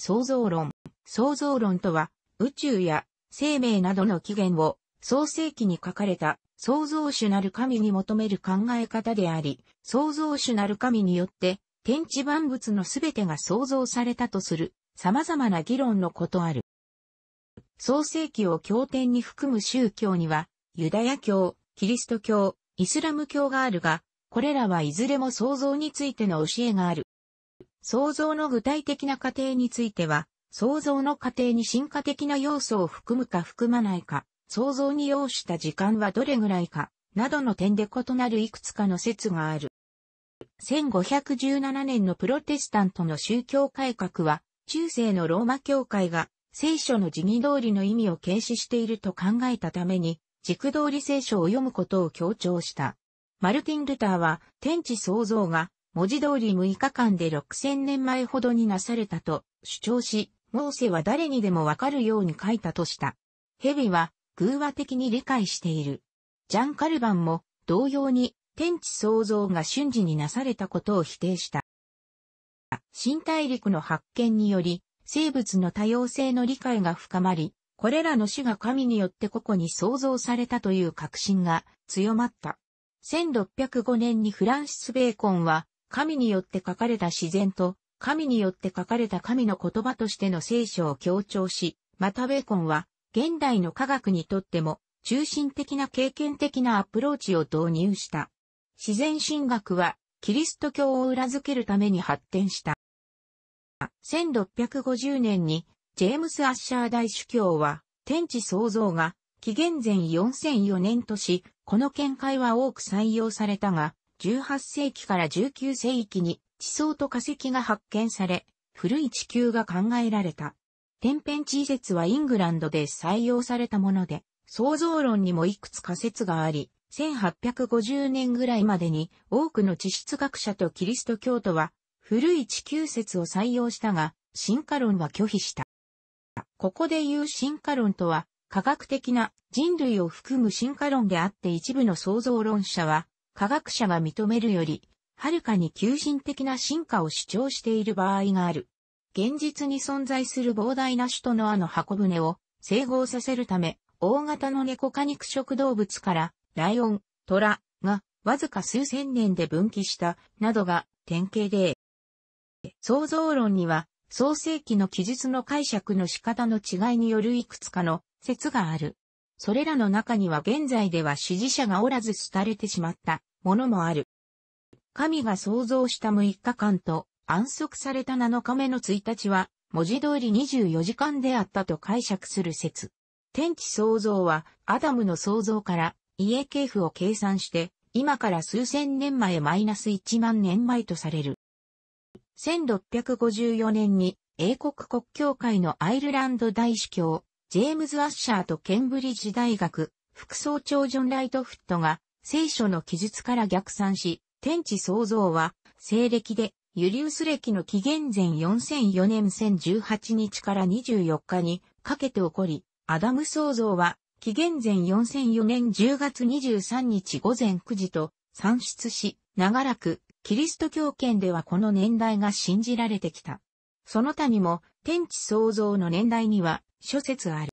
創造論。創造論とは、宇宙や生命などの起源を創世記に書かれた創造主なる神に求める考え方であり、創造主なる神によって天地万物のすべてが創造されたとする様々な議論のことある。創世記を経典に含む宗教には、ユダヤ教、キリスト教、イスラム教があるが、これらはいずれも創造についての教えがある。創造の具体的な過程については、創造の過程に進化的な要素を含むか含まないか、創造に要した時間はどれぐらいか、などの点で異なるいくつかの説がある。1517年のプロテスタントの宗教改革は、中世のローマ教会が聖書の字義通りの意味を軽視していると考えたために、軸通り聖書を読むことを強調した。マルティン・ルターは天地創造が文字通り6日間で6000年前ほどになされたと主張し、モーセは誰にでもわかるように書いたとした。ヘビは偶話的に理解している。ジャン・カルバンも同様に天地創造が瞬時になされたことを否定した。新大陸の発見により、生物の多様性の理解が深まり、これらの種が神によって個々に創造されたという確信が強まった。1605年にフランシス・ベーコンは神によって書かれた自然と、神によって書かれた神の言葉としての聖書を強調し、またベーコンは、現代の科学にとっても、中心的な経験的なアプローチを導入した。自然神学は、キリスト教を裏付けるために発展した。1650年に、ジェームス・アッシャー大主教は、天地創造が、紀元前4004年とし、この見解は多く採用されたが、18世紀から19世紀に地層と化石が発見され、古い地球が考えられた。天変地異説はイングランドで採用されたもので、創造論にもいくつか説があり、1850年ぐらいまでに多くの地質学者とキリスト教徒は古い地球説を採用したが、進化論は拒否した。ここで言う進化論とは、科学的な人類を含む進化論であって一部の創造論者は、科学者が認めるより、はるかに求進的な進化を主張している場合がある。現実に存在する膨大な種とのあの箱舟を整合させるため、大型の猫科肉食動物からライオン、トラがわずか数千年で分岐したなどが典型で、創造論には創世記の記述の解釈の仕方の違いによるいくつかの説がある。それらの中には現在では支持者がおらず廃れてしまったものもある。神が創造した6日間と安息された7日目の1日は文字通り24時間であったと解釈する説。天地創造はアダムの創造から家系譜を計算して今から数千年前マイナス1万年前とされる。1654年に英国国教会のアイルランド大司教、ジェームズ・アッシャーとケンブリッジ大学、副総長ジョン・ライトフットが聖書の記述から逆算し、天地創造は、西暦で、ユリウス暦の紀元前4004年1018日から24日にかけて起こり、アダム創造は、紀元前4004年10月23日午前9時と算出し、長らく、キリスト教圏ではこの年代が信じられてきた。その他にも、天地創造の年代には、諸説ある。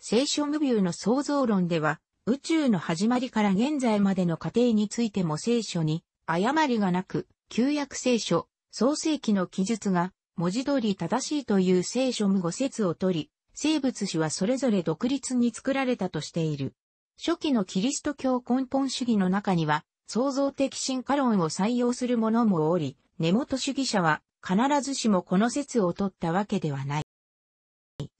聖書無ビューの創造論では、宇宙の始まりから現在までの過程についても聖書に誤りがなく、旧約聖書、創世記の記述が文字通り正しいという聖書無語説を取り、生物史はそれぞれ独立に作られたとしている。初期のキリスト教根本主義の中には、創造的進化論を採用する者もおり、根元主義者は必ずしもこの説を取ったわけではない。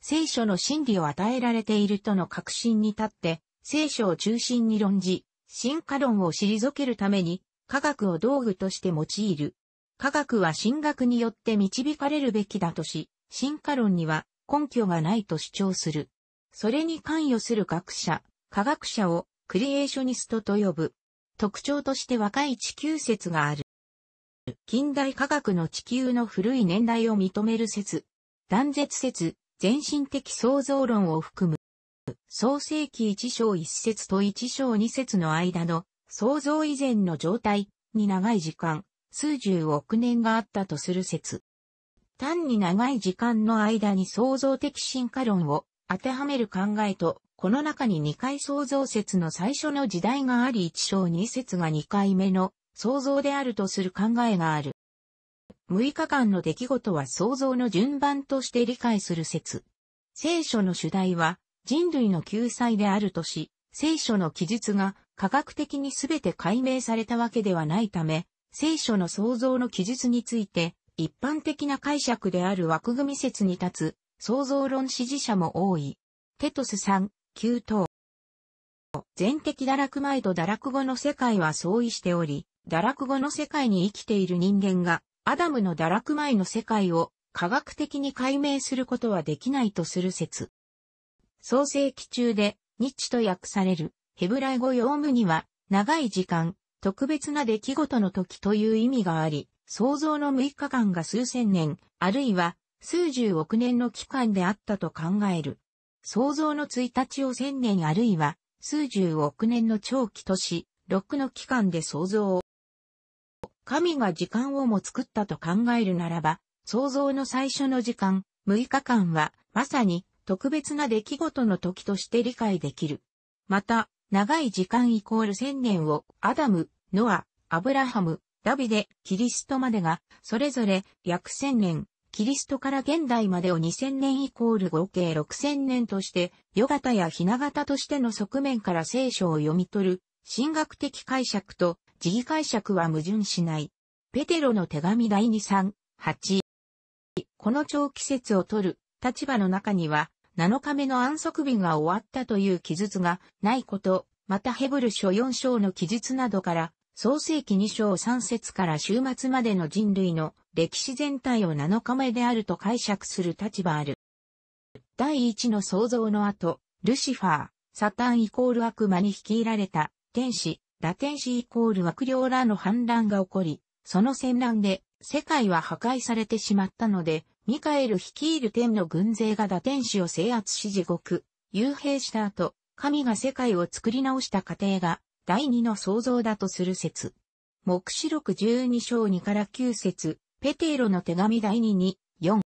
聖書の真理を与えられているとの確信に立って、聖書を中心に論じ、進化論を退けるために、科学を道具として用いる。科学は進学によって導かれるべきだとし、進化論には根拠がないと主張する。それに関与する学者、科学者をクリエーショニストと呼ぶ。特徴として若い地球説がある。近代科学の地球の古い年代を認める説、断絶説、全身的創造論を含む。創世記一章一節と一章二節の間の創造以前の状態に長い時間、数十億年があったとする説。単に長い時間の間に創造的進化論を当てはめる考えと、この中に二回創造説の最初の時代があり一章二節が二回目の創造であるとする考えがある。6日間の出来事は創造の順番として理解する説。聖書の主題は人類の救済であるとし、聖書の記述が科学的に全て解明されたわけではないため、聖書の創造の記述について、一般的な解釈である枠組み説に立つ、創造論支持者も多い。テトス3、9等。全的堕落前と堕落後の世界は相違しており、堕落後の世界に生きている人間が、アダムの堕落前の世界を科学的に解明することはできないとする説。創世記中で、日と訳される、ヘブライ語用語には、長い時間、特別な出来事の時という意味があり、創造の6日間が数千年、あるいは数十億年の期間であったと考える。創造の1日を千年あるいは数十億年の長期とし、6の期間で創造を。神が時間をも作ったと考えるならば、創造の最初の時間、6日間は、まさに特別な出来事の時として理解できる。また、長い時間イコール千年を、アダム、ノア、アブラハム、ダビデ、キリストまでが、それぞれ約千年、キリストから現代までを2000年イコール合計6000年として、ヨガタやひな形としての側面から聖書を読み取る、神学的解釈と、自義解釈は矛盾しない。ペテロの手紙第238。この長期節を取る立場の中には、7日目の安息日が終わったという記述がないこと、またヘブル書4章の記述などから、創世紀2章3節から週末までの人類の歴史全体を7日目であると解釈する立場ある。第1の創造の後、ルシファー、サタンイコール悪魔に率いられた、天使、ラテンシイコール悪霊らの反乱が起こり、その戦乱で世界は破壊されてしまったので、ミカエル率いる天の軍勢が打天使を制圧し地獄、幽閉した後、神が世界を作り直した過程が第二の創造だとする説。目視録十二章二から九節、ペテロの手紙第二に、四。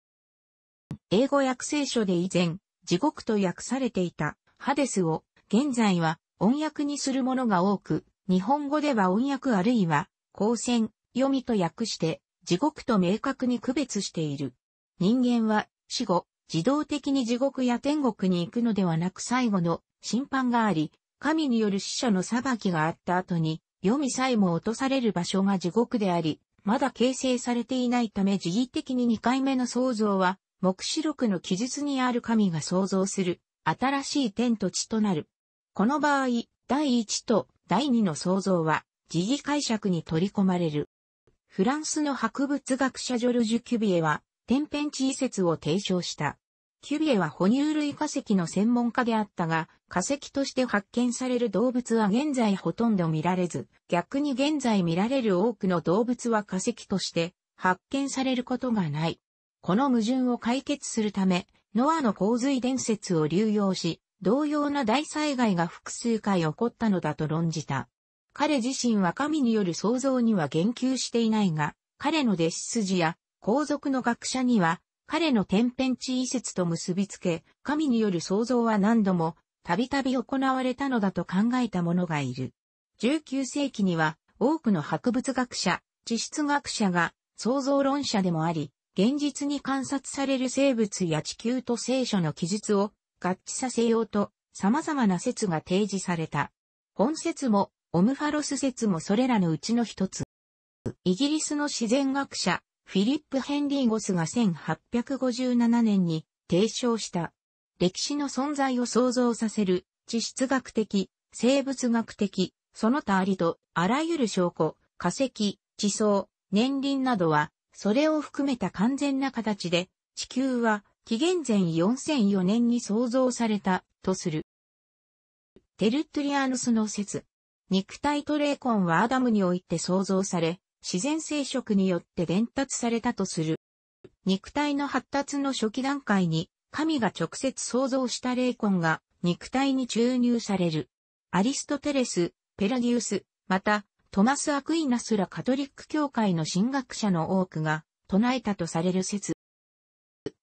英語訳聖書で以前、地獄と訳されていたハデスを、現在は音訳にするものが多く、日本語では音訳あるいは、光線、読みと訳して、地獄と明確に区別している。人間は死後、自動的に地獄や天国に行くのではなく最後の審判があり、神による死者の裁きがあった後に、読みさえも落とされる場所が地獄であり、まだ形成されていないため時義的に2回目の創造は、目視録の記述にある神が創造する、新しい天と地となる。この場合、第1と第2の創造は、時義解釈に取り込まれる。フランスの博物学者ジョルジュ・キュビエは、天変地異説を提唱した。キュビエは哺乳類化石の専門家であったが、化石として発見される動物は現在ほとんど見られず、逆に現在見られる多くの動物は化石として発見されることがない。この矛盾を解決するため、ノアの洪水伝説を流用し、同様な大災害が複数回起こったのだと論じた。彼自身は神による創造には言及していないが、彼の弟子筋や皇族の学者には、彼の天変地異説と結びつけ、神による創造は何度も、たびたび行われたのだと考えた者がいる。19世紀には、多くの博物学者、地質学者が、創造論者でもあり、現実に観察される生物や地球と聖書の記述を合致させようと、様々な説が提示された。本説も、オムファロス説もそれらのうちの一つ。イギリスの自然学者、フィリップ・ヘンリーゴスが1857年に提唱した。歴史の存在を想像させる、地質学的、生物学的、その他ありと、あらゆる証拠、化石、地層、年輪などは、それを含めた完全な形で、地球は、紀元前4004年に創造された、とする。テルトリアヌスの説。肉体と霊魂はアダムにおいて創造され、自然生殖によって伝達されたとする。肉体の発達の初期段階に、神が直接創造した霊魂が肉体に注入される。アリストテレス、ペラギウス、また、トマス・アクイナスらカトリック教会の神学者の多くが唱えたとされる説。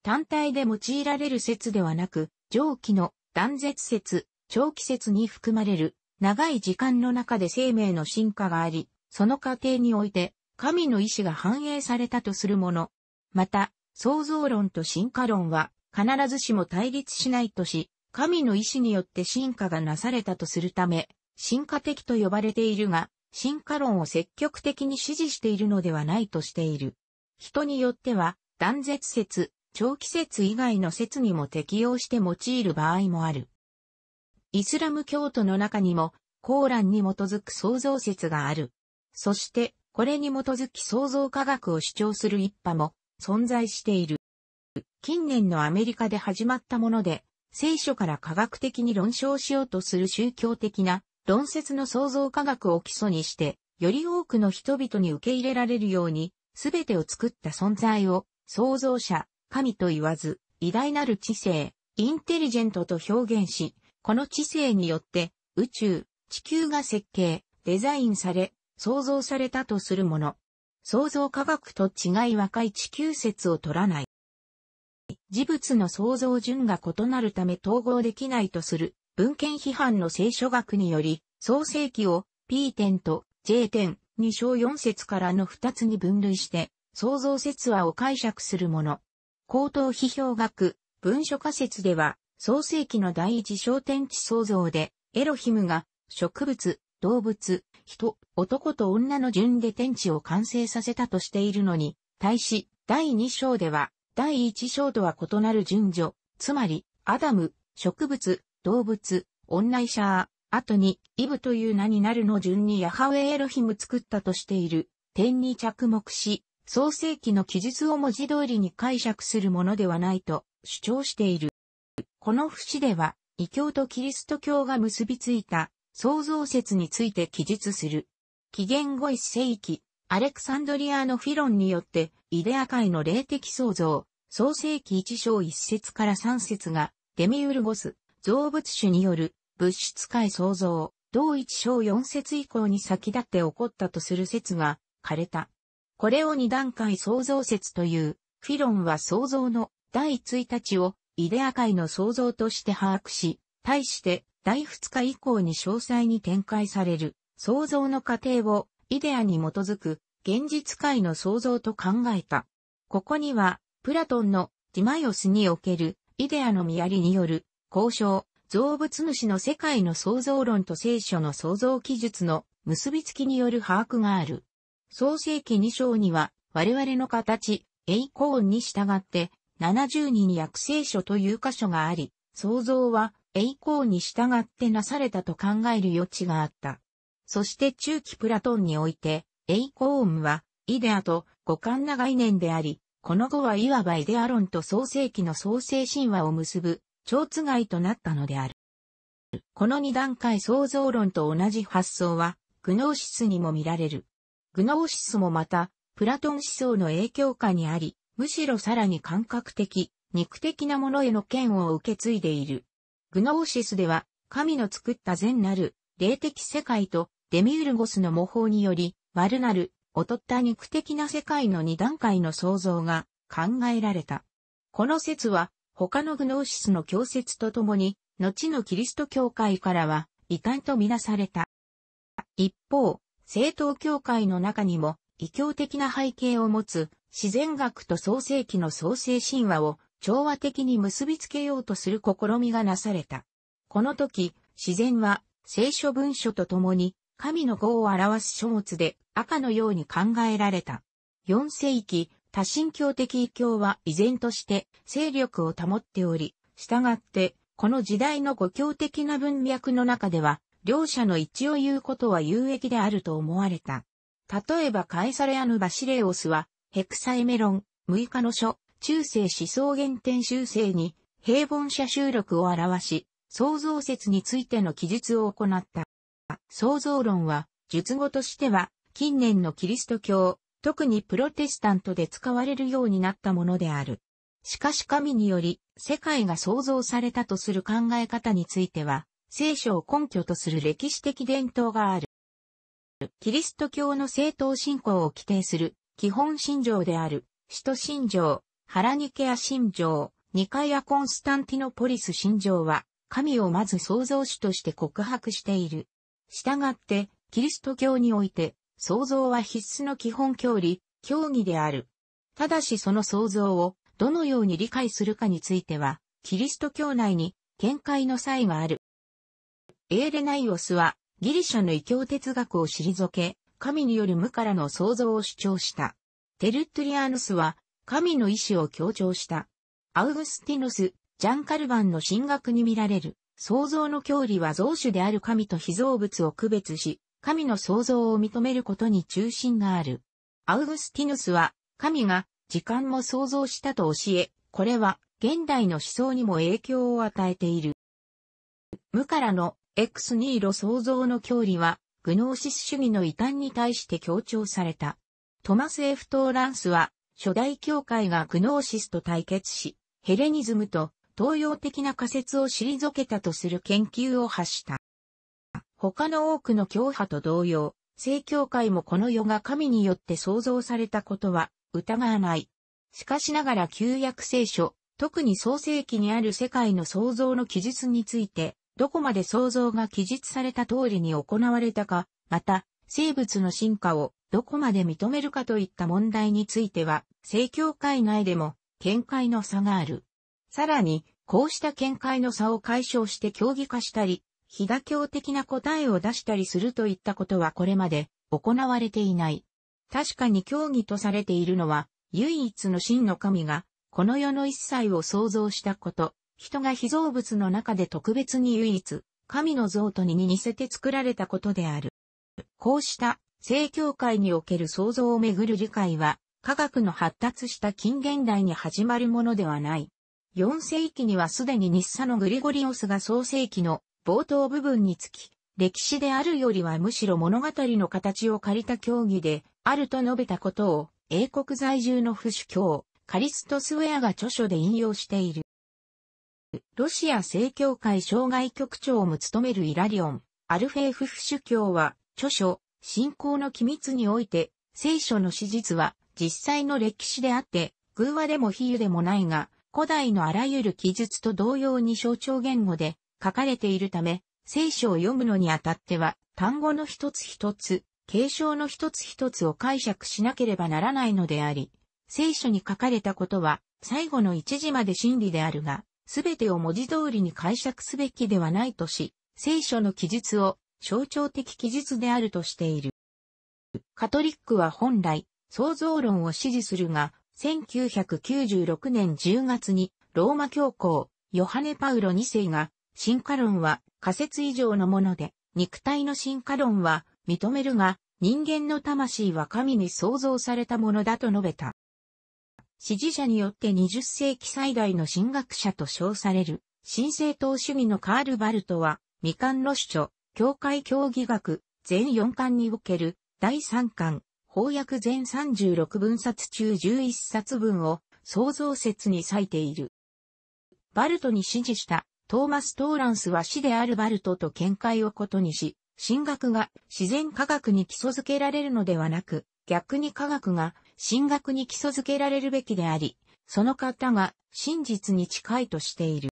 単体で用いられる説ではなく、上記の断絶説、長期説に含まれる長い時間の中で生命の進化があり、その過程において、神の意志が反映されたとするもの。また、創造論と進化論は、必ずしも対立しないとし、神の意志によって進化がなされたとするため、進化的と呼ばれているが、進化論を積極的に支持しているのではないとしている。人によっては、断絶説、長期説以外の説にも適用して用いる場合もある。イスラム教徒の中にも、コーランに基づく創造説がある。そして、これに基づき創造科学を主張する一派も存在している。近年のアメリカで始まったもので、聖書から科学的に論証しようとする宗教的な論説の創造科学を基礎にして、より多くの人々に受け入れられるように、すべてを作った存在を、創造者、神と言わず、偉大なる知性、インテリジェントと表現し、この知性によって、宇宙、地球が設計、デザインされ、創造されたとするもの。創造科学と違い若い地球説を取らない。事物の創造順が異なるため統合できないとする文献批判の聖書学により、創世記を P 点と J 点2章4節からの2つに分類して、創造説話を解釈するもの。高等批評学、文書仮説では、創世記の第一章天地創造で、エロヒムが植物、動物、人、男と女の順で天地を完成させたとしているのに、対し、第2章では、第1章とは異なる順序、つまり、アダム、植物、動物、女医者、後に、イブという名になるの順にヤハウェエロヒム作ったとしている、点に着目し、創世記の記述を文字通りに解釈するものではないと主張している。この節では、異教とキリスト教が結びついた創造説について記述する。紀元後1世紀、アレクサンドリアのフィロンによって、イデア界の霊的創造、創世紀1章1節から3節が、デミウルゴス、造物主による物質界創造、同1章4節以降に先立って起こったとする説が枯れた。これを二段階創造説という、フィロンは創造の第1日をイデア界の創造として把握し、対して第2日以降に詳細に展開される創造の過程をイデアに基づく現実界の創造と考えた。ここにはプラトンのティマイオスにおけるイデアの見やりによる交渉、造物主の世界の創造論と聖書の創造記述の結びつきによる把握がある。創世記2章には我々の形、栄光に従って70人に約聖書という箇所があり、創造は栄光に従ってなされたと考える余地があった。そして中期プラトンにおいて、栄光音は、イデアと五感な概念であり、この後はいわばイデア論と創世記の創世神話を結ぶ、超つがいとなったのである。この二段階創造論と同じ発想は、グノーシスにも見られる。グノーシスもまた、プラトン思想の影響下にあり、むしろさらに感覚的、肉的なものへの剣を受け継いでいる。グノーシスでは、神の作った善なる、霊的世界と、デミウルゴスの模倣により、悪なる、劣った肉的な世界の二段階の創造が考えられた。この説は、他のグノーシスの教説とともに、後のキリスト教会からは、異端とみなされた。一方、正統教会の中にも、異教的な背景を持つ、自然学と創世記の創世神話を調和的に結びつけようとする試みがなされた。この時、自然は聖書文書とともに神の語を表す書物で赤のように考えられた。4世紀、多神教的異教は依然として勢力を保っており、従って、この時代の語教的な文脈の中では、両者の一致を言うことは有益であると思われた。例えばカエサレアヌ・バシレオスは、ヘクサエメロン、6日の書、中世思想原点修正に平凡者収録を表し、創造説についての記述を行った。創造論は、術語としては、近年のキリスト教、特にプロテスタントで使われるようになったものである。しかし神により世界が創造されたとする考え方については、聖書を根拠とする歴史的伝統がある。キリスト教の正当信仰を規定する基本信条である、使徒信条、ハラニケア神城、ニカヤコンスタンティノポリス神城は、神をまず創造主として告白している。したがって、キリスト教において、創造は必須の基本教理、教義である。ただしその創造を、どのように理解するかについては、キリスト教内に、見解の差異がある。エーレナイオスは、ギリシャの異教哲学を退け、神による無からの創造を主張した。テルトリアヌスは、神の意志を強調した。アウグスティノス、ジャンカルバンの神学に見られる、創造の教理は造主である神と被造物を区別し、神の創造を認めることに中心がある。アウグスティヌスは、神が時間も創造したと教え、これは現代の思想にも影響を与えている。無からの X ニーロ創造の教理は、グノーシス主義の異端に対して強調された。トマス・エフ・トーランスは、初代教会がグノーシスと対決し、ヘレニズムと東洋的な仮説を退けたとする研究を発した。他の多くの教派と同様、正教会もこの世が神によって創造されたことは疑わない。しかしながら旧約聖書、特に創世記にある世界の創造の記述について、どこまで創造が記述された通りに行われたか、また、生物の進化をどこまで認めるかといった問題については、正教会内でも見解の差がある。さらに、こうした見解の差を解消して協議化したり、非妥協的な答えを出したりするといったことはこれまで行われていない。確かに協議とされているのは、唯一の真の神が、この世の一切を創造したこと、人が被造物の中で特別に唯一、神の像とに似せて作られたことである。こうした正教会における創造をめぐる理解は、科学の発達した近現代に始まるものではない。4世紀にはすでに日サのグリゴリオスが創世紀の冒頭部分につき、歴史であるよりはむしろ物語の形を借りた教義で、あると述べたことを、英国在住の不主教、カリストスウェアが著書で引用している。ロシア正教会障害局長も務めるイラリオン、アルフェーフ不主教は、著書、信仰の機密において、聖書の史実は実際の歴史であって、偶話でも比喩でもないが、古代のあらゆる記述と同様に象徴言語で書かれているため、聖書を読むのにあたっては、単語の一つ一つ、継承の一つ一つを解釈しなければならないのであり、聖書に書かれたことは、最後の一時まで真理であるが、すべてを文字通りに解釈すべきではないとし、聖書の記述を象徴的記述であるとしている。カトリックは本来、創造論を支持するが、1996年10月にローマ教皇、ヨハネ・パウロ2世が、進化論は仮説以上のもので、肉体の進化論は認めるが、人間の魂は神に創造されたものだと述べた。支持者によって20世紀最大の神学者と称される、新政党主義のカール・バルトは、未完の主張、教会教義学、全4巻における、第3巻、翻訳全36分冊中11冊分を、創造説に割いている。バルトに指示したトーマス・トーランスは死であるバルトと見解をことにし、神学が自然科学に基礎づけられるのではなく、逆に科学が神学に基礎づけられるべきであり、その方が真実に近いとしている。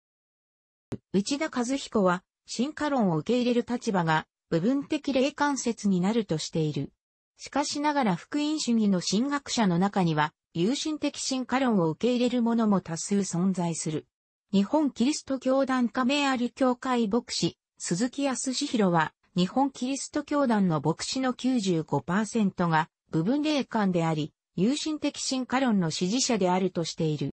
内田和彦は進化論を受け入れる立場が部分的霊感説になるとしている。しかしながら福音主義の神学者の中には、有心的進化論を受け入れる者も多数存在する。日本キリスト教団加盟ある教会牧師、鈴木康弘は、日本キリスト教団の牧師の95%が部分霊感であり、有心的進化論の支持者であるとしている。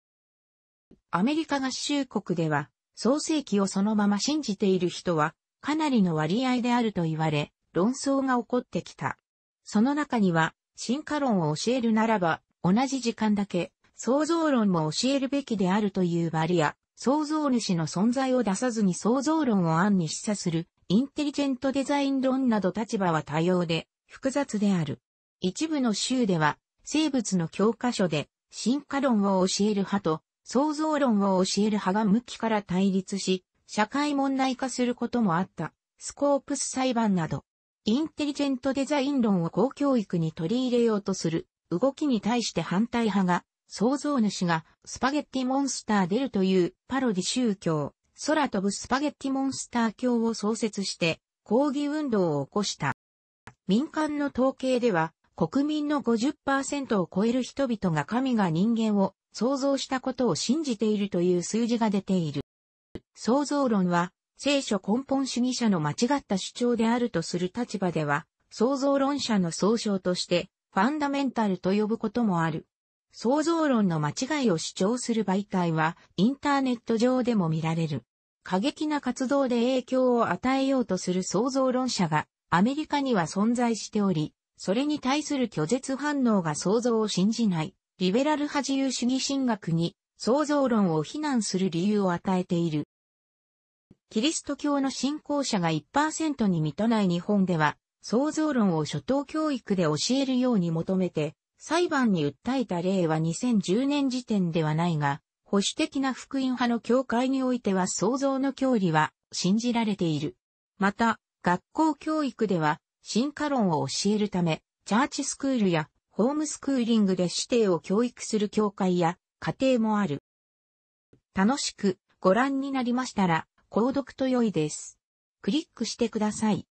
アメリカ合衆国では、創世記をそのまま信じている人は、かなりの割合であると言われ、論争が起こってきた。その中には、進化論を教えるならば、同じ時間だけ、創造論も教えるべきであるというバリア、創造主の存在を出さずに創造論を暗に示唆する、インテリジェントデザイン論など立場は多様で、複雑である。一部の州では、生物の教科書で、進化論を教える派と、創造論を教える派が向きから対立し、社会問題化することもあった、スコープス裁判など、インテリジェントデザイン論を公教育に取り入れようとする動きに対して反対派が、創造主がスパゲッティモンスター出るというパロディ宗教、空飛ぶスパゲッティモンスター教を創設して抗議運動を起こした。民間の統計では国民の50%を超える人々が神が人間を創造したことを信じているという数字が出ている。創造論は、聖書根本主義者の間違った主張であるとする立場では、創造論者の総称として、ファンダメンタルと呼ぶこともある。創造論の間違いを主張する媒体は、インターネット上でも見られる。過激な活動で影響を与えようとする創造論者が、アメリカには存在しており、それに対する拒絶反応が想像を信じない、リベラル派自由主義神学に創造論を非難する理由を与えている。キリスト教の信仰者が1%に満たない日本では、創造論を初等教育で教えるように求めて、裁判に訴えた例は2010年時点ではないが、保守的な福音派の教会においては創造の教理は信じられている。また、学校教育では、進化論を教えるため、チャーチスクールやホームスクーリングで指定を教育する教会や家庭もある。楽しくご覧になりましたら、購読と良いです。クリックしてください。